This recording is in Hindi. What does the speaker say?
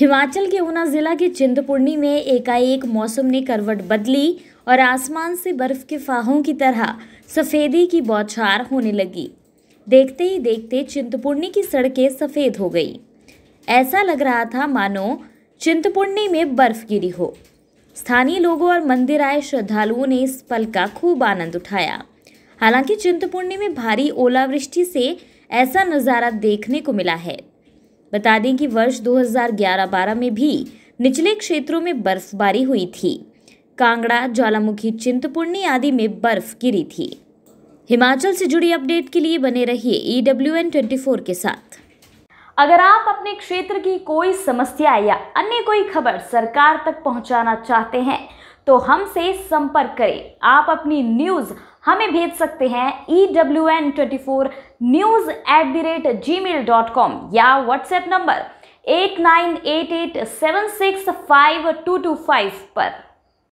हिमाचल के ऊना ज़िला के चिंतपूर्णी में एकाएक मौसम ने करवट बदली और आसमान से बर्फ़ के फाहों की तरह सफ़ेदी की बौछार होने लगी देखते ही देखते चिंतपूर्णी की सड़कें सफ़ेद हो गई ऐसा लग रहा था मानो चिंतपूर्णी में बर्फ़ गिरी हो स्थानीय लोगों और मंदिर आए श्रद्धालुओं ने इस पल का खूब आनंद उठाया हालांकि चिंतपूर्णी में भारी ओलावृष्टि से ऐसा नज़ारा देखने को मिला है बता दें कि वर्ष 2011-12 में भी निचले क्षेत्रों में बर्फबारी हुई थी कांगड़ा ज्वालामुखी चिंतपूर्णी आदि में बर्फ गिरी थी हिमाचल से जुड़ी अपडेट के लिए बने रहिए E W N twenty four के साथ अगर आप अपने क्षेत्र की कोई समस्या या अन्य कोई खबर सरकार तक पहुंचाना चाहते हैं तो हमसे संपर्क करें आप अपनी न्यूज़ हमें भेज सकते हैं E W N twenty four news at the rate gmail dot com या WhatsApp number eight nine eight eight seven six five two two five पर